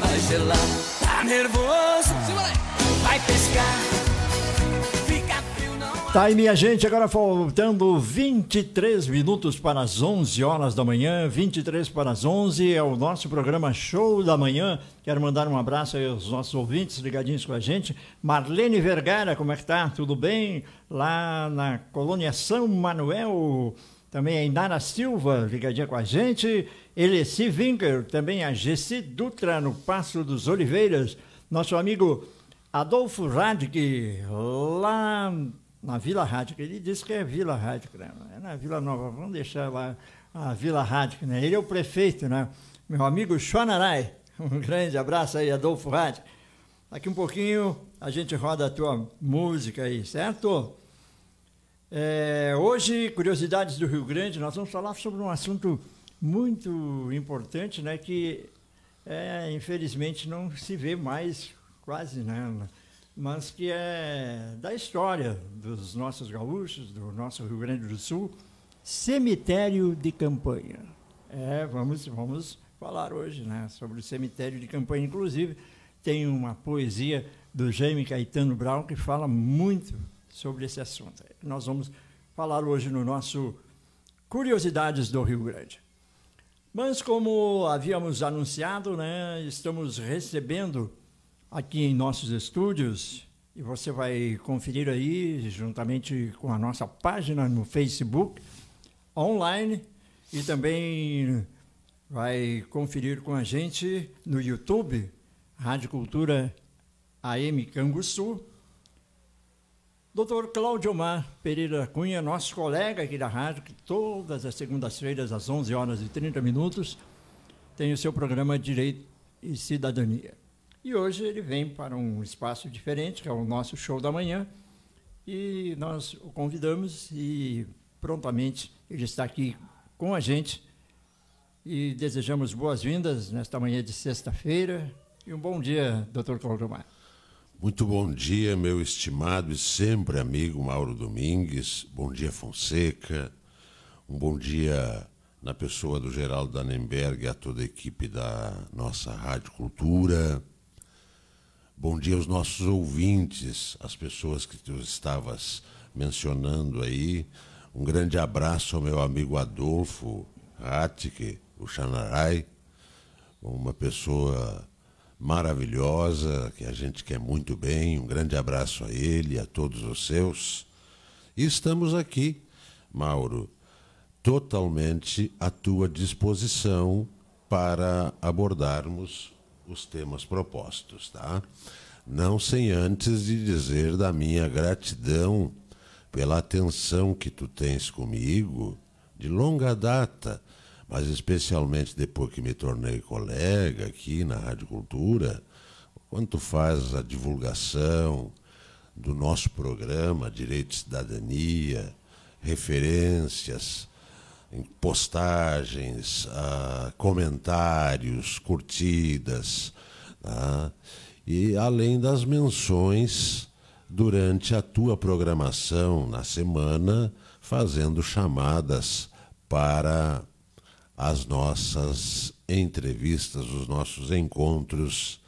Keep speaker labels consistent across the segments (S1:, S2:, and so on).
S1: vai gelar. Tá nervoso?
S2: Vai pescar. Fica frio, não. Tá aí, minha gente. Agora faltando 23 minutos para as 11 horas da manhã. 23 para as 11 é o nosso programa Show da Manhã. Quero mandar um abraço aí aos nossos ouvintes ligadinhos com a gente. Marlene Vergara, como é que tá? Tudo bem? Lá na colônia São Manuel também a Indara Silva, ligadinha com a gente, Elessi Winger, também a Gessi Dutra, no Passo dos Oliveiras, nosso amigo Adolfo Radic, lá na Vila Radic, ele disse que é Vila Radic, né? é na Vila Nova, vamos deixar lá a Vila Radic, né? ele é o prefeito, né? meu amigo Xonarai, um grande abraço aí, Adolfo Radic. Daqui um pouquinho a gente roda a tua música aí, certo? É, hoje, Curiosidades do Rio Grande, nós vamos falar sobre um assunto muito importante, né, que é, infelizmente não se vê mais quase, né, mas que é da história dos nossos gaúchos, do nosso Rio Grande do Sul, cemitério de campanha. É, vamos, vamos falar hoje né, sobre o cemitério de campanha. Inclusive, tem uma poesia do Jaime Caetano Brown que fala muito sobre esse assunto. Nós vamos falar hoje no nosso Curiosidades do Rio Grande. Mas como havíamos anunciado, né, estamos recebendo aqui em nossos estúdios e você vai conferir aí juntamente com a nossa página no Facebook online e também vai conferir com a gente no YouTube Rádio Cultura AM Canguçu Doutor Cláudio Mar Pereira Cunha, nosso colega aqui da rádio, que todas as segundas-feiras, às 11 horas e 30 minutos, tem o seu programa Direito e Cidadania. E hoje ele vem para um espaço diferente, que é o nosso show da manhã, e nós o convidamos e prontamente ele está aqui com a gente. E desejamos boas-vindas nesta manhã de sexta-feira e um bom dia, doutor Cláudio Mar.
S1: Muito bom dia, meu estimado e sempre amigo Mauro Domingues. Bom dia, Fonseca. Um bom dia na pessoa do Geraldo Danenberg e a toda a equipe da nossa Rádio Cultura. Bom dia aos nossos ouvintes, as pessoas que tu estavas mencionando aí. Um grande abraço ao meu amigo Adolfo Hatke, o Xanarai, uma pessoa maravilhosa, que a gente quer muito bem. Um grande abraço a ele e a todos os seus. E estamos aqui, Mauro, totalmente à tua disposição para abordarmos os temas propostos, tá? Não sem antes de dizer da minha gratidão pela atenção que tu tens comigo de longa data mas especialmente depois que me tornei colega aqui na Rádio Cultura, quanto faz a divulgação do nosso programa Direito e Cidadania, referências, postagens, ah, comentários, curtidas, tá? e além das menções durante a tua programação na semana, fazendo chamadas para as nossas entrevistas, os nossos encontros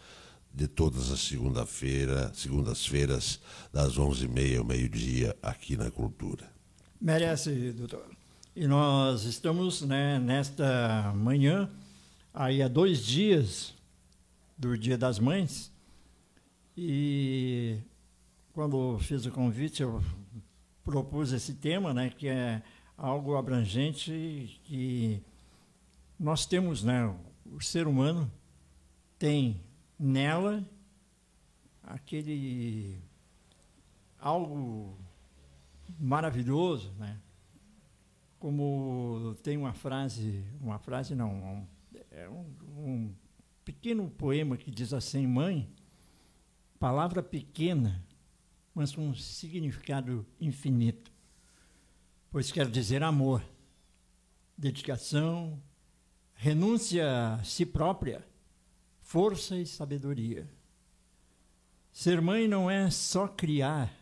S1: de todas as segunda-feira, segundas-feiras, das 11h30 ao meio-dia, aqui na Cultura.
S2: Merece, doutor. E nós estamos né, nesta manhã, aí há dois dias do Dia das Mães, e quando fiz o convite, eu propus esse tema, né, que é algo abrangente que nós temos, né, o ser humano tem nela aquele algo maravilhoso, né? Como tem uma frase, uma frase não, um, é um, um pequeno poema que diz assim, mãe, palavra pequena, mas com um significado infinito, pois quer dizer amor, dedicação, renúncia a si própria, força e sabedoria. Ser mãe não é só criar.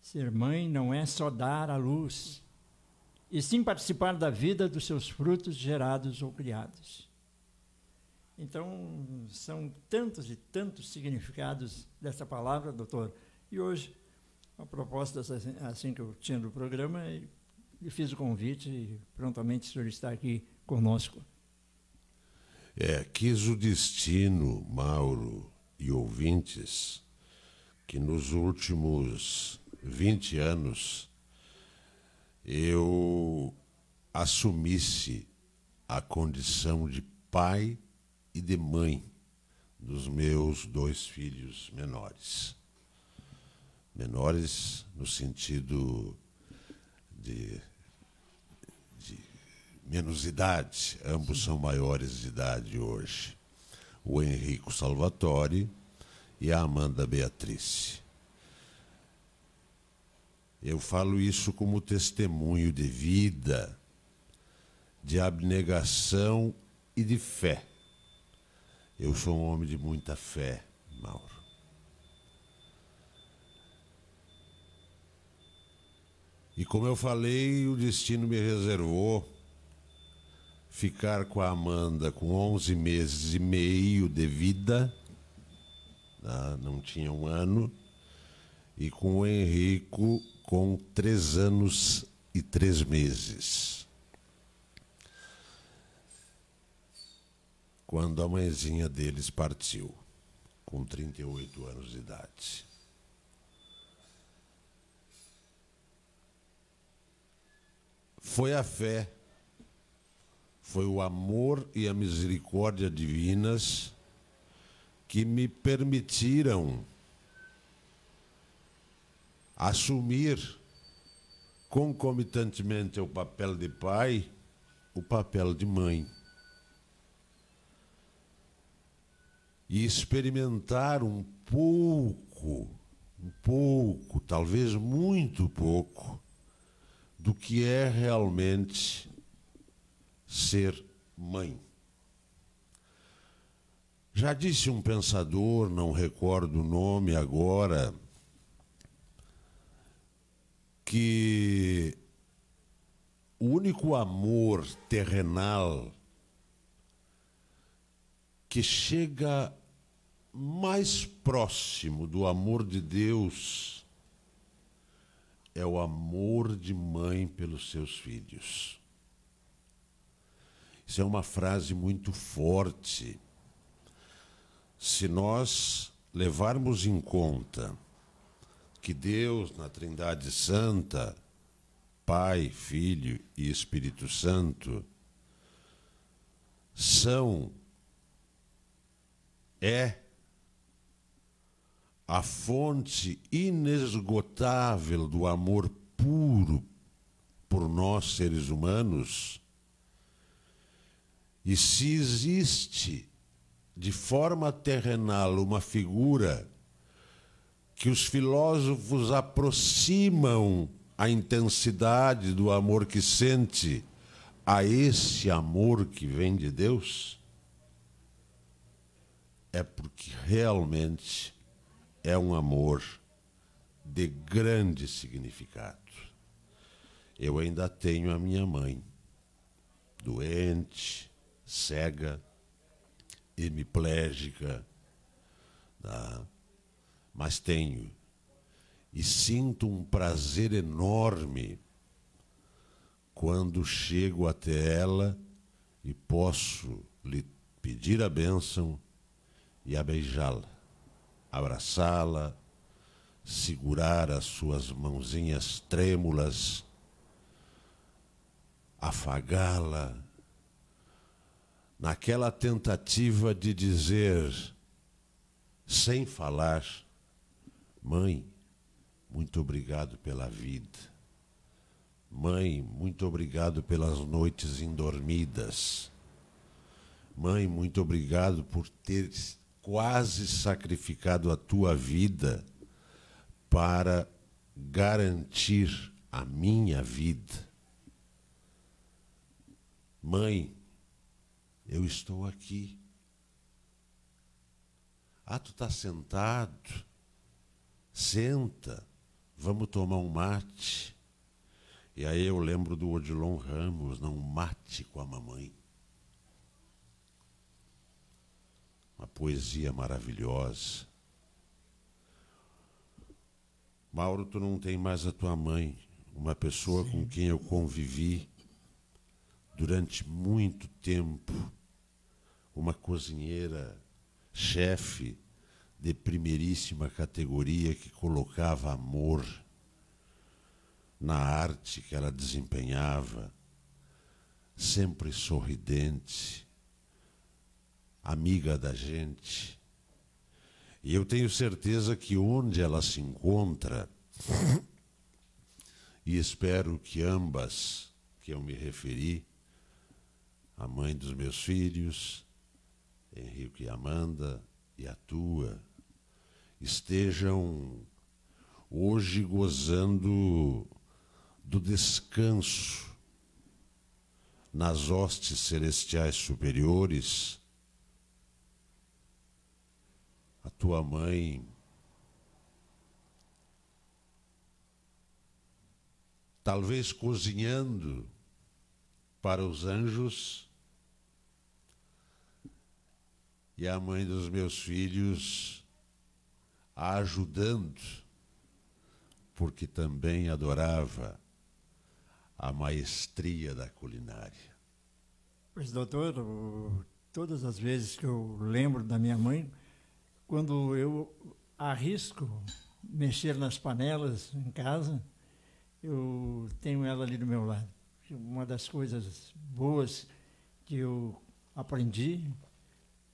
S2: Ser mãe não é só dar à luz, e sim participar da vida dos seus frutos gerados ou criados. Então, são tantos e tantos significados dessa palavra, doutor. E hoje, a proposta, assim, assim que eu tinha do programa, é lhe fiz o convite e prontamente o senhor está aqui conosco.
S1: É, quis o destino, Mauro e ouvintes, que nos últimos 20 anos eu assumisse a condição de pai e de mãe dos meus dois filhos menores. Menores no sentido de menos idade, ambos são maiores de idade hoje. O Henrico Salvatore e a Amanda Beatrice. Eu falo isso como testemunho de vida, de abnegação e de fé. Eu sou um homem de muita fé, Mauro. E como eu falei, o destino me reservou ficar com a Amanda com 11 meses e meio de vida, né? não tinha um ano, e com o Henrico com 3 anos e 3 meses. Quando a mãezinha deles partiu, com 38 anos de idade. Foi a fé foi o amor e a misericórdia divinas que me permitiram assumir concomitantemente ao papel de pai, o papel de mãe. E experimentar um pouco, um pouco, talvez muito pouco, do que é realmente ser mãe. Já disse um pensador, não recordo o nome agora, que o único amor terrenal que chega mais próximo do amor de Deus é o amor de mãe pelos seus filhos. Isso é uma frase muito forte. Se nós levarmos em conta que Deus, na Trindade Santa, Pai, Filho e Espírito Santo, são, é a fonte inesgotável do amor puro por nós, seres humanos, e se existe de forma terrenal uma figura que os filósofos aproximam a intensidade do amor que sente a esse amor que vem de Deus, é porque realmente é um amor de grande significado. Eu ainda tenho a minha mãe, doente, cega, hemiplégica, tá? mas tenho. E sinto um prazer enorme quando chego até ela e posso lhe pedir a bênção e a beijá-la, abraçá-la, segurar as suas mãozinhas trêmulas, afagá-la naquela tentativa de dizer, sem falar, mãe, muito obrigado pela vida. Mãe, muito obrigado pelas noites indormidas. Mãe, muito obrigado por ter quase sacrificado a tua vida para garantir a minha vida. Mãe, eu estou aqui. Ah, tu está sentado. Senta, vamos tomar um mate. E aí eu lembro do Odilon Ramos, não mate com a mamãe. Uma poesia maravilhosa. Mauro, tu não tem mais a tua mãe, uma pessoa Sim. com quem eu convivi durante muito tempo uma cozinheira chefe de primeiríssima categoria que colocava amor na arte que ela desempenhava, sempre sorridente, amiga da gente. E eu tenho certeza que onde ela se encontra, e espero que ambas que eu me referi, a mãe dos meus filhos, Henrique e Amanda, e a tua, estejam hoje gozando do descanso nas hostes celestiais superiores. A tua mãe talvez cozinhando para os anjos e a mãe dos meus filhos a ajudando, porque também adorava a maestria da culinária.
S2: Pois, doutor, todas as vezes que eu lembro da minha mãe, quando eu arrisco mexer nas panelas em casa, eu tenho ela ali do meu lado. Uma das coisas boas que eu aprendi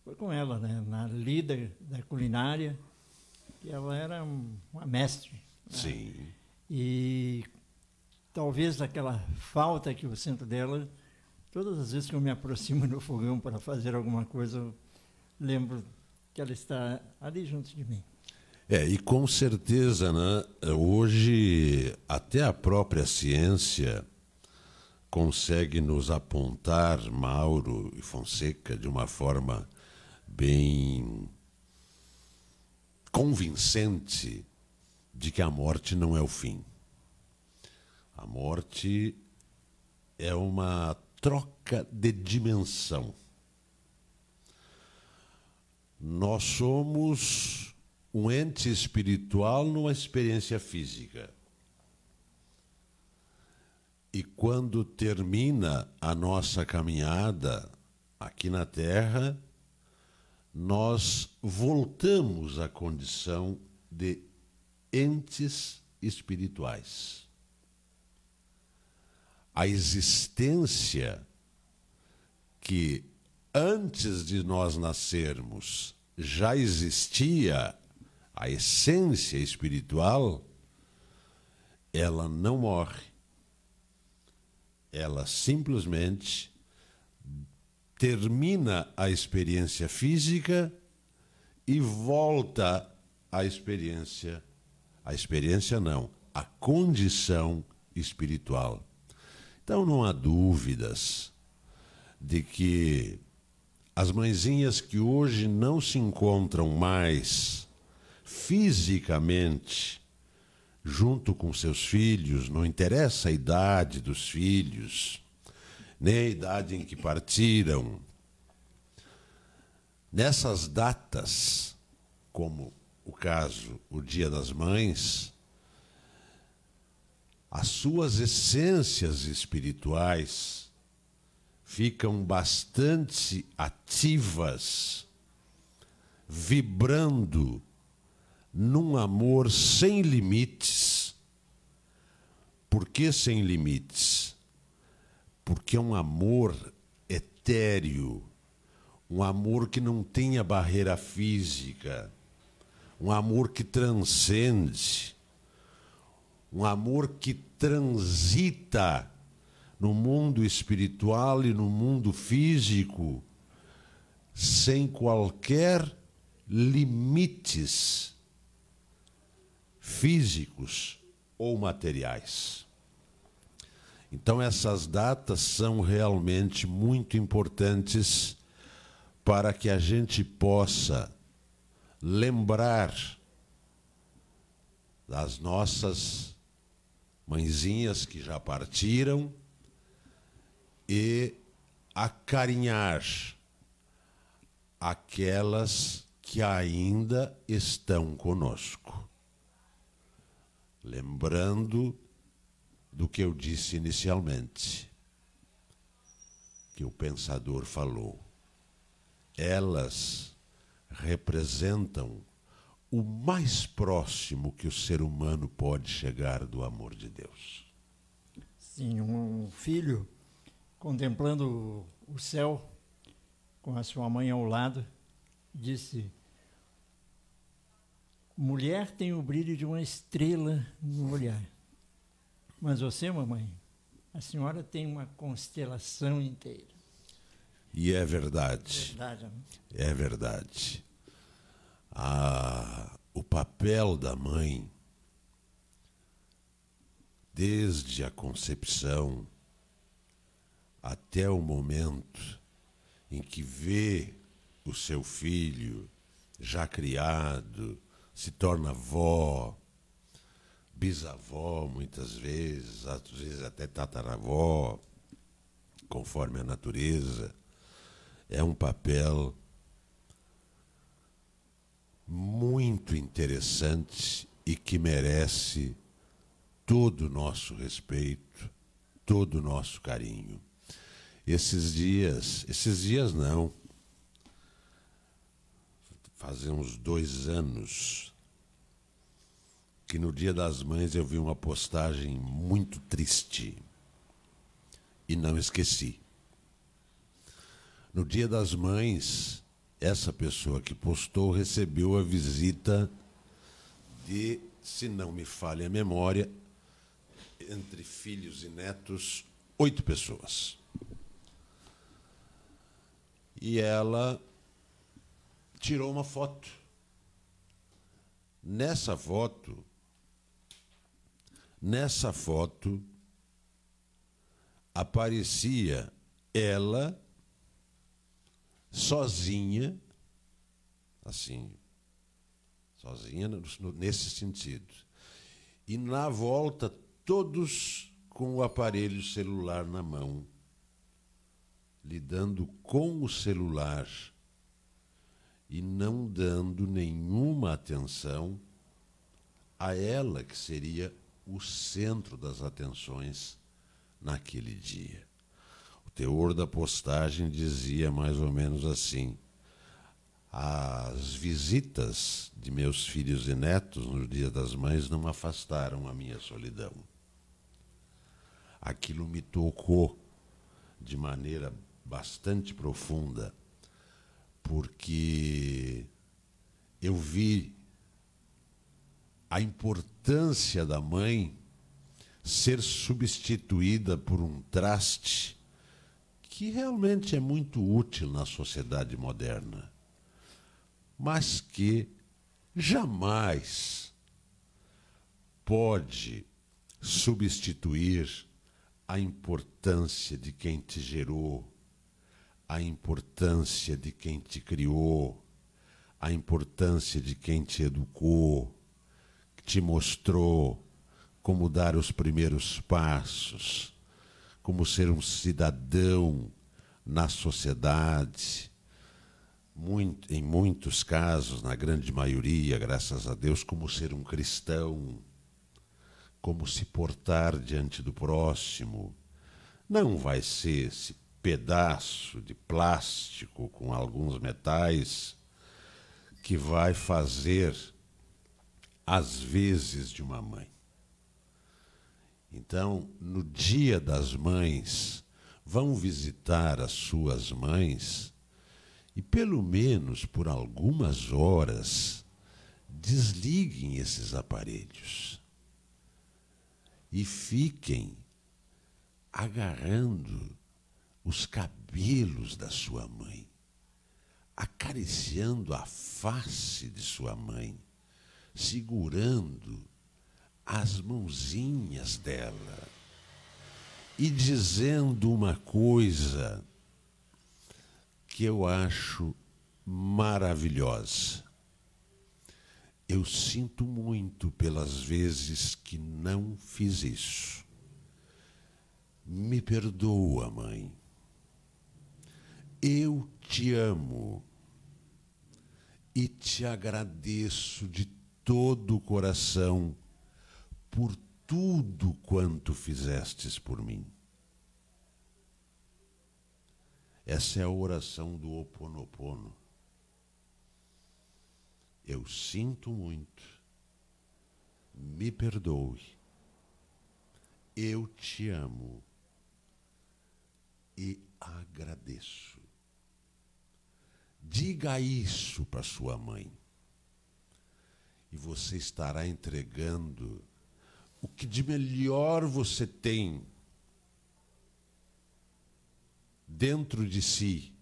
S2: foi com ela, né? na líder da culinária, que ela era uma mestre. Né? Sim. E talvez aquela falta que eu sinto dela, todas as vezes que eu me aproximo do fogão para fazer alguma coisa, eu lembro que ela está ali junto de mim.
S1: É, e com certeza, né, hoje até a própria ciência consegue nos apontar Mauro e Fonseca de uma forma bem convincente de que a morte não é o fim. A morte é uma troca de dimensão. Nós somos um ente espiritual numa experiência física. E quando termina a nossa caminhada aqui na Terra, nós voltamos à condição de entes espirituais. A existência que antes de nós nascermos já existia, a essência espiritual, ela não morre. Ela simplesmente termina a experiência física e volta à experiência, a experiência não, a condição espiritual. Então não há dúvidas de que as mãezinhas que hoje não se encontram mais fisicamente junto com seus filhos, não interessa a idade dos filhos, nem né, a idade em que partiram. Nessas datas, como o caso o Dia das Mães, as suas essências espirituais ficam bastante ativas, vibrando num amor sem limites. Por que sem limites? porque é um amor etéreo, um amor que não tem a barreira física, um amor que transcende, um amor que transita no mundo espiritual e no mundo físico sem qualquer limites físicos ou materiais. Então, essas datas são realmente muito importantes para que a gente possa lembrar das nossas mãezinhas que já partiram e acarinhar aquelas que ainda estão conosco. Lembrando do que eu disse inicialmente, que o pensador falou. Elas representam o mais próximo que o ser humano pode chegar do amor de Deus.
S2: Sim, um filho contemplando o céu com a sua mãe ao lado disse: Mulher tem o brilho de uma estrela no olhar. Mas você, mamãe, a senhora tem uma constelação inteira.
S1: E é verdade. verdade é verdade. É o papel da mãe, desde a concepção até o momento em que vê o seu filho já criado, se torna avó, bisavó, muitas vezes, às vezes até tataravó, conforme a natureza. É um papel muito interessante e que merece todo o nosso respeito, todo o nosso carinho. Esses dias, esses dias não, fazemos dois anos, que no Dia das Mães eu vi uma postagem muito triste e não esqueci. No Dia das Mães, essa pessoa que postou recebeu a visita de, se não me falha a memória, entre filhos e netos, oito pessoas. E ela tirou uma foto. Nessa foto, Nessa foto aparecia ela sozinha, assim, sozinha nesse sentido. E na volta, todos com o aparelho celular na mão, lidando com o celular e não dando nenhuma atenção a ela, que seria o centro das atenções naquele dia. O teor da postagem dizia mais ou menos assim: As visitas de meus filhos e netos no Dia das Mães não afastaram a minha solidão. Aquilo me tocou de maneira bastante profunda, porque eu vi a importância da mãe ser substituída por um traste que realmente é muito útil na sociedade moderna, mas que jamais pode substituir a importância de quem te gerou, a importância de quem te criou, a importância de quem te educou, te mostrou como dar os primeiros passos, como ser um cidadão na sociedade. Muito, em muitos casos, na grande maioria, graças a Deus, como ser um cristão, como se portar diante do próximo. Não vai ser esse pedaço de plástico com alguns metais que vai fazer às vezes de uma mãe. Então, no dia das mães, vão visitar as suas mães e, pelo menos por algumas horas, desliguem esses aparelhos e fiquem agarrando os cabelos da sua mãe, acariciando a face de sua mãe segurando as mãozinhas dela e dizendo uma coisa que eu acho maravilhosa. Eu sinto muito pelas vezes que não fiz isso. Me perdoa, mãe. Eu te amo e te agradeço de todo o coração por tudo quanto fizestes por mim. Essa é a oração do Ho Oponopono. Eu sinto muito, me perdoe, eu te amo e agradeço. Diga isso para sua mãe e você estará entregando o que de melhor você tem dentro de si,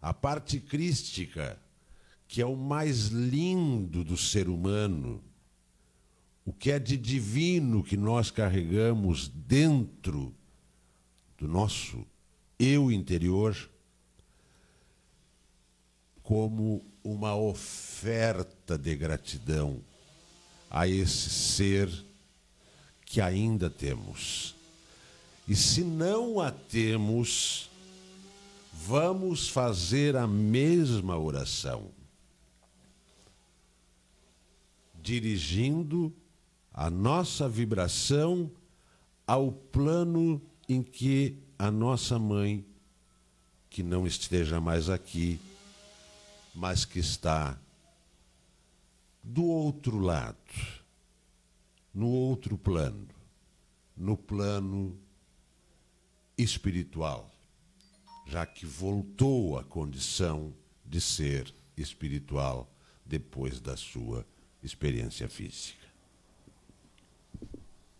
S1: a parte crística, que é o mais lindo do ser humano, o que é de divino que nós carregamos dentro do nosso eu interior como uma oferta de gratidão a esse ser que ainda temos. E se não a temos, vamos fazer a mesma oração, dirigindo a nossa vibração ao plano em que a nossa mãe, que não esteja mais aqui, mas que está do outro lado, no outro plano, no plano espiritual, já que voltou à condição de ser espiritual depois da sua experiência física.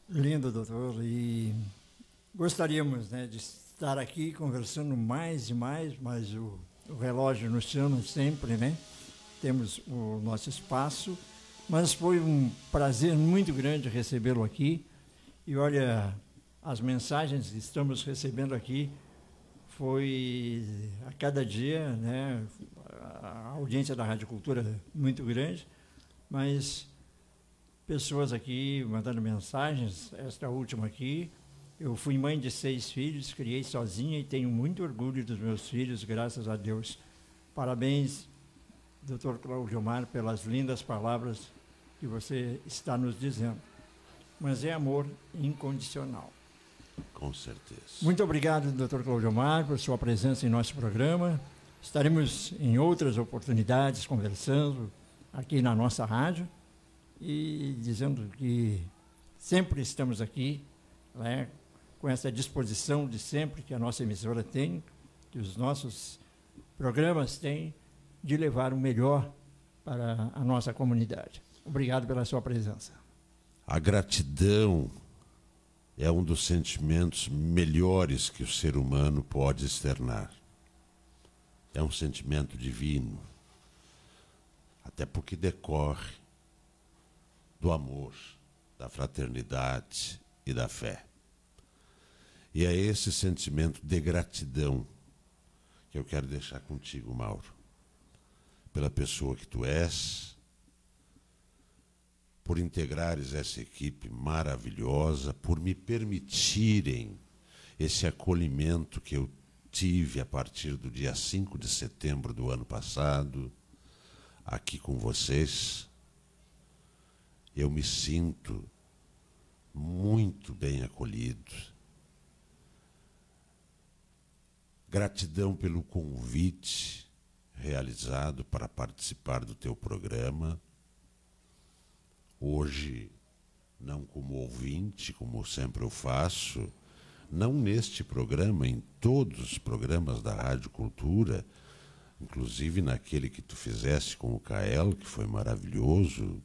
S2: Lindo, doutor. E gostaríamos né, de estar aqui conversando mais e mais, mas o o relógio no chão sempre, né? Temos o nosso espaço, mas foi um prazer muito grande recebê-lo aqui. E olha, as mensagens que estamos recebendo aqui foi a cada dia, né? A audiência da Rádio Cultura muito grande, mas pessoas aqui mandando mensagens, esta última aqui, eu fui mãe de seis filhos, criei sozinha e tenho muito orgulho dos meus filhos, graças a Deus. Parabéns, Dr. Cláudio Mar, pelas lindas palavras que você está nos dizendo. Mas é amor incondicional.
S1: Com certeza.
S2: Muito obrigado, Dr. Cláudio Mar, por sua presença em nosso programa. Estaremos em outras oportunidades conversando aqui na nossa rádio e dizendo que sempre estamos aqui né, com essa disposição de sempre que a nossa emissora tem, que os nossos programas têm, de levar o melhor para a nossa comunidade. Obrigado pela sua presença.
S1: A gratidão é um dos sentimentos melhores que o ser humano pode externar. É um sentimento divino, até porque decorre do amor, da fraternidade e da fé. E é esse sentimento de gratidão que eu quero deixar contigo, Mauro, pela pessoa que tu és, por integrares essa equipe maravilhosa, por me permitirem esse acolhimento que eu tive a partir do dia 5 de setembro do ano passado, aqui com vocês. Eu me sinto muito bem acolhido Gratidão pelo convite realizado para participar do teu programa. Hoje, não como ouvinte, como sempre eu faço, não neste programa, em todos os programas da Rádio Cultura, inclusive naquele que tu fizesse com o Kael, que foi maravilhoso.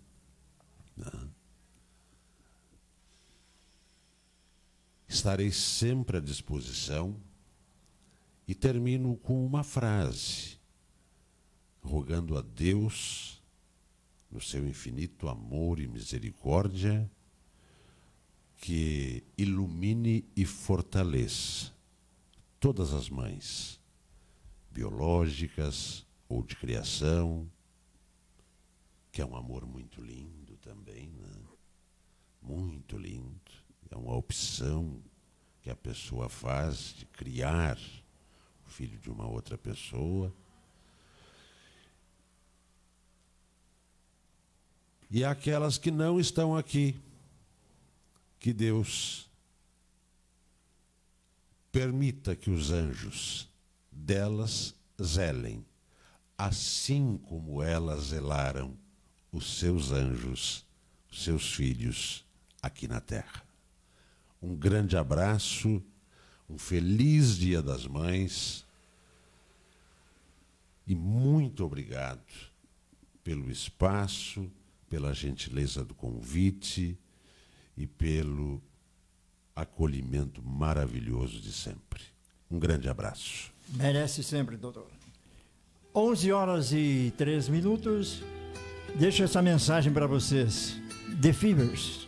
S1: Né? Estarei sempre à disposição e termino com uma frase, rogando a Deus, no seu infinito amor e misericórdia, que ilumine e fortaleça todas as mães, biológicas ou de criação, que é um amor muito lindo também, né? muito lindo. É uma opção que a pessoa faz de criar filho de uma outra pessoa. E aquelas que não estão aqui, que Deus permita que os anjos delas zelem, assim como elas zelaram os seus anjos, os seus filhos aqui na terra. Um grande abraço, um feliz Dia das Mães. E muito obrigado pelo espaço, pela gentileza do convite e pelo acolhimento maravilhoso de sempre. Um grande abraço.
S2: Merece sempre, doutor. 11 horas e 3 minutos. Deixo essa mensagem para vocês. The Fevers.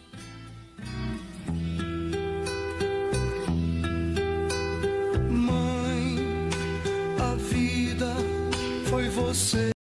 S2: você.